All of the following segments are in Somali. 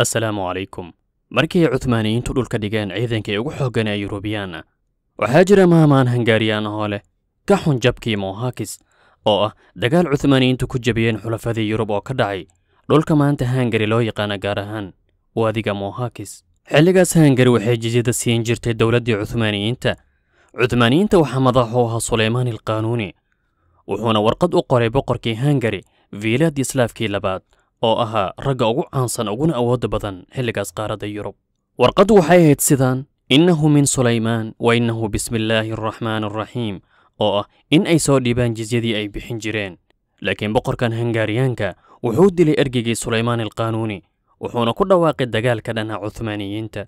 assalaamu calaykum markii ay cuhmaaniyiintu dhulka dhigeen ciidankii ugu xooggan ee yurubiyaanna waxaa jira maamaan hangaariyaan ahoo leh ka xun jabkii mohakis oo ah dagaal cuhmaaniyiintu ku jebiyeen xulafadii yurub oo ka dhacay dhulka maanta hangari loo yaqaana gaar ahaan waadiga mohakis xilligaas hangari waxay jizyada siin jirtay dowladdii cuhmaaniyiinta cuhmaaniyiinta waxaa madax u ahaa suleymaan alqaanuuni wuxuuna warqad u qoray boqorkii hangari viilaad labaad oo ahaa ragga ugu caansan uguna awoodda badan xilligaas qaaradda yurub warqaddu waxay ahayd sidaan innahu min sulaymaan wa innahu bismi illaahi araxmaan araxiim oo ah in ay soo dhiibaan jizyadii ay bixin jireen laakiin boqorkan hangaariyaanka wuxuu dilay ergegii sulaymaan alqaanuuni wuxuuna ku dhawaaqay dagaalka dhanha cuhmaaniyiinta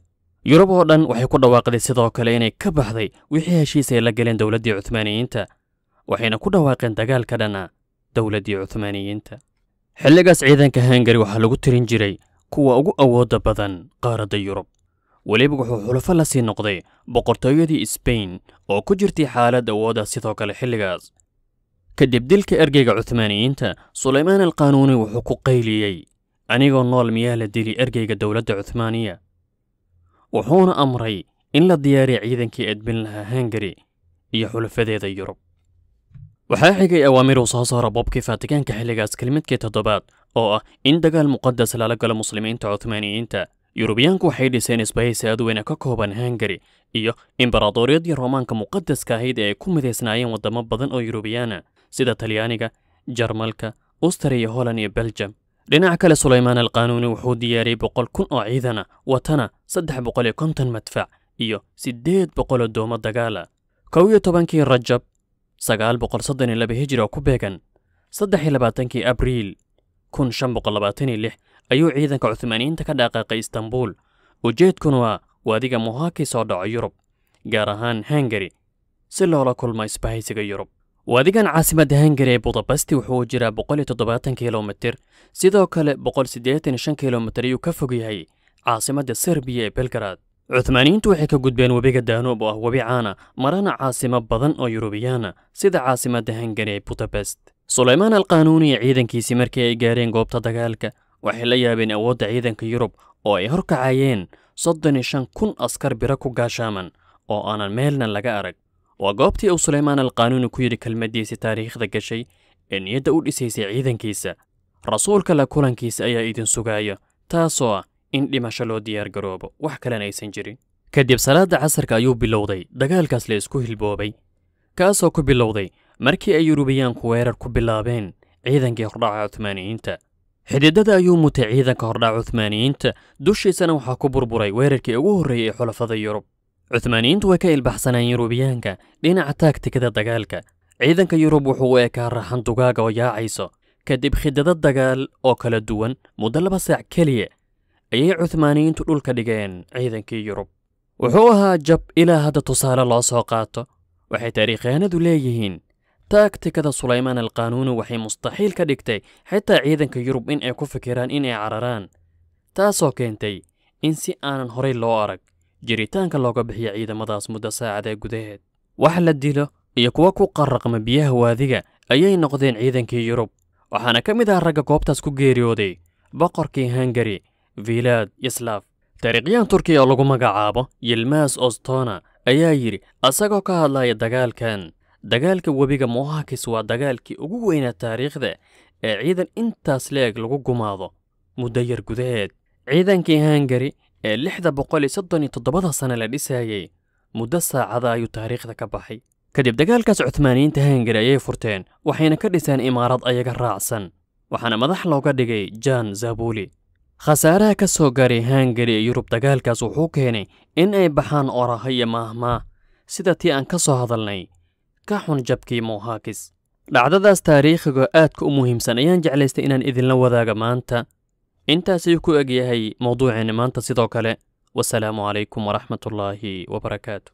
yurub oo dhan waxay ku dhawaaqday sidoo kale inay ka baxday wixii heshiis ay la galeen dowladdii cuhmaaniyiinta waxayna ku dhawaaqeen dagaalka dhanha dowladdii cuhmaaniyiinta xilligaas ciidanka hangari waxaa lagu tirin jiray kuwa ugu awoodda badan qaaradda yurub weliba wuxuu xulafo la sii noqday boqortooyadii sbain oo ku jirtay xaalad awooda ah sidoo kale xilligaas kadib dilka ergeyga cuhmaaniyiinta sulaymaan al wuxuu ku qayliyey anigoo nool miyaa la dili ergeyga dowladda cuhmaaniya wuxuuna amray in la diyaariya ciidankii edbin lahaa hangari iyo xulafadeeda yurub waxaa xigay awaamiru soo saara bobkii faatikaanka xilligaas kelmadkii toddobaad oo ah in dagaal muqadas lala galo muslimiinta cuthmaaniyiinta yurubiyaanku waxay dhiseen isbahaysi adweyne ka kooban hangari iyo imbaraadoriyadii roomaanka muqadaska ahayd ee ay ku midaysnaayeen waddamo badan oo yurubiyaana sida talyaaniga jarmalka austariya holland iyo beljam dhinaca kale sulaymaan alqaanuuni wuxuu diyaariyey boqol kun oo ciidana watana saddex boqol iyo konton madfac iyo siddeed boqol oo doomo dagaala kow iyo tobankii rajab sagaal boqol soddon iyo laba hijiri oo ku beegan saddex iyo labaatankii abriil kun shan boqol labaatan iyo lix ayuu ciidanka cuhmaaniyiinta ka dhaqaaqay istanbuul ujeedkuna waa waadiga muhaakii soo dhaco yurub gaar ahaan hangari si loola kulmo isbahaysiga yurub waadigan caasimadda hengari ee budabasti wuxuu jiraa boqol iyo toddobaatan kilomitir sidoo kale boqol siddeetan iyo shan kilomitir ayuu ka fog yahay caasimadda serbiya ee belgarad cuthmaaniyiintu waxay ka gudbeen webiga daanoob oo ah webi caana marana caasimo badan oo yurubiyaana ah, sida caasimadda hangari ee butabest sulaymaan alqanuuni iyo ciidankiisii markii ay gaareen goobta dagaalka waxay la yaabeen awoodda ciidanka yurub oo ay horkacayeen soddon iyo shan kun askar biro ku gaashaaman oo aanan meelna laga arag waa goobtii uu sulaymaan alqanuuni ku yidhi kelmaddiisii taariikhda gashay ee niyadda u dhisaysay ciidankiisa rasuulka la kulankiisa ayaa idin sugaayo taasoo ah in dhimasho loo diyaargaroobo wax kalena aysan jirin kadib salaadda casarka ayuu bilowday dagaalkaas la isku hilboobay kaasoo ku bilowday markii ay yurubiyaanku weerar ku bilaabeen ciidankii hordhaca cuhmaaniyiinta xididada ayuu mutay ciidanka hordhaca cuhmaaniyiinta dushiisana waxaa ku burburay weerarkii ugu horreeyey ee xulafada yurub cuhmaaniyiintu way ka ilbaxsanaan yurubiyaanka dhinaca taagtikada dagaalka ciidanka yurub wuxuu u ekaa raxan dugaaga oo yaacayso kadib khidado dagaal oo kala duwan muddo laba saac keliya ayay cuhmaaniyiintu dhulka dhigeen ciidankii yurub wuxuu ahaa jab ilaa hadda tusaale loo soo qaato waxay taariikyahanadu leeyihiin taagtikada sulaymaan alqaanuuni waxay mustaxiil ka dhigtay xitaa ciidanka yurub in ay ku fikiraan in ay cararaan taasoo keentay in si aanan horay loo arag jiritaanka looga bixiyo ciidamadaas muddo saacadee gudaheed wax la dilo iyo kuwo ku qarraqma biyaha waadiga ayay noqdeen ciidankii yurub waxaana ka mid ah ragga goobtaas ku geeriyooday boqorkii hangari vilaad yaslaaf turkiya oo lagu magacaabo yilmaas ostona ayaa yidhi asagoo ka hadlaya dagaalkan dagaalka webiga mohakis waa dagaalkii ugu weynaa taariikhda ee ciidan intaas leeg lagu gumaado muddo yar gudaheed ciidankii hangari ee lixda boqol iyo soddon iyo toddobada sana la dhisayey muddo saacada ayuu taariikhda ka baxay kadib dagaalkaas cuhmaaniyiinta hangari ayay furteen waxayna ka dhiseen imaarad ayaga raacsan waxaana madax looga dhigay jan zabuli khasaaraha ka soo gaaray hangari ee yurub dagaalkaas wuxuu keenay in ay baxaan oraha iyo maahmaa sida tii aan ka soo hadalnay ka xun jabkii moohaakis dhacdadaas taariikhiga aadka u muhiimsan ayaan jeclaystay inaan idinla wadaaga maanta intaasayuu ku egyahay mawduuceena maanta sidoo kale wasalaamu calaykum waraxmatullaahi wabarakaatu